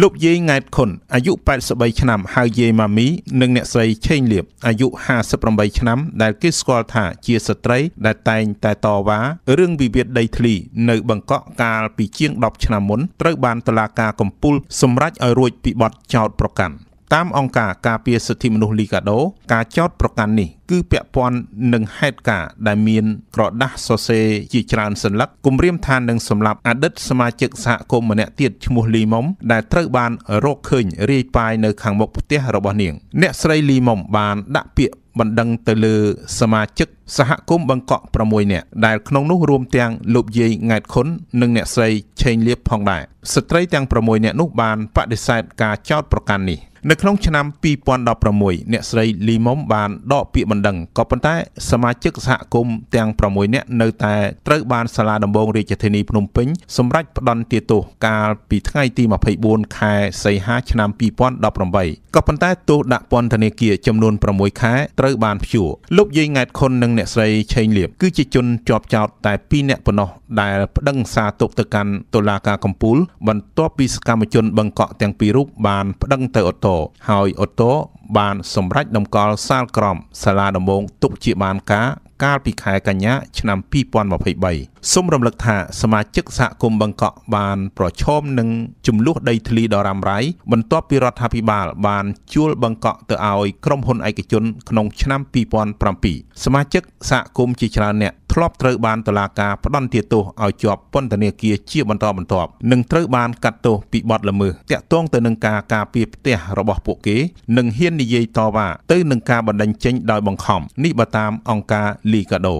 លោកយាយង៉ែតខុនអាយុ83ឆ្នាំហៅយាយម៉ាមីនិងអ្នកស្រីឆេងលៀបអាយុ58ឆ្នាំដែលគេស្គាល់ថាជាស្ត្រីដែល តែងតែតវ៉ារឿងវិវាទដីធ្លី នៅបង្កក់កាលពីជាង10ឆ្នាំមុនត្រូវ បានតុលាការកំពូលសម្រេចឲ្យរួចពីបទចោទប្រកាន់។តាមអង្គការការពារសិទ្ធិមនុស្សលីកាដូការចោទប្រកាន់នេះគឺពាក់ព័ន្ធនឹងហេតុការណ៍ដែលមានក្រដាស់សរសេរជាច្រើនសន្លឹកគម្រាមថានឹងសម្លាប់អតីតសមាជិកសហគមន៍ម្នាក់ទៀតឈ្មោះលីមុំដែលត្រូវបានរកឃើញរាយប៉ាយនៅខាងមុខផ្ទះរបស់នាងអ្នកស្រីលីមុំបានដាក់ពាក្យបណ្ដឹងទៅលើសមាជិកសហគមន៍បង្កក់6នាក់ដែលក្នុងនោះរួមទាំងលោកយាយង៉ែតខុននិងអ្នកស្រីឆេងលៀបផងដែរស្ត្រីទាំង6នាក់នោះបានបដិសេធការចោទប្រកាន់នេះនៅក្នុងឆ្នាំ2016អ្នកស្រីលីមុំបានដកពាក្យបណ្ដឹងក៏ប៉ុន្តែសមាជិកសហគមន៍ទាំង6នាក់នៅតែត្រូវបានសាលាដំបងរាជធានីភ្នំពេញសម្រេចផ្តន្ទាទោសកាលពីថ្ងៃទី24ខែសីហាឆ្នាំ2018ក៏ប៉ុន្តែទោសដាក់ពន្ធនាគារចំនួន6ខែត្រូវបានព្យួរលោកយាយង៉ែតខុននិងអ្នកស្រីឆេងលៀបគឺជាជនជាប់ចោទតែ2នាក់ប៉ុណ្ណោះដែលប្តឹងសារទុកទៅកាន់តុលាការកំពូលបន្ទាប់ពីសកម្មជនបង្កក់ទាំងពីររូបបានប្តឹងទៅអត់តូហើយអូតូបានសម្រេចដំកល់សាលក្រមសាលាដំបងទុកជាបានការកាលពីខែកញ្ញាឆ្នាំ2023សូមរំលឹកថាសមាជិកសហគមន៍បឹងកក់ បាន ប្រឈមនឹងចំនួនដីធ្លីដ៏រ៉ាំរ៉ៃបន្ទាប់ពីរដ្ឋាភិបាលបានជួលបឹងកក់ទៅឲ្យក្រុមហ៊ុនឯកជនក្នុងឆ្នាំ2007សមាជិកសហគមន៍ជាច្រើនអ្នកធ្លាប់ត្រូវបានតុលាការផ្តន្ទាទោសឲ្យជាប់ពន្ធនាគារជាបន្តបន្ទាប់និងត្រូវបានកាត់ទោសពីបទល្មើសតាក់ទងទៅនឹងការការពារផ្ទះរបស់ពួកគេ និងហ៊ាននិយាយតវ៉ាទៅនឹងការបណ្តេញចេញដោយបង្ខំនេះបើតាមអង្គការ Liga do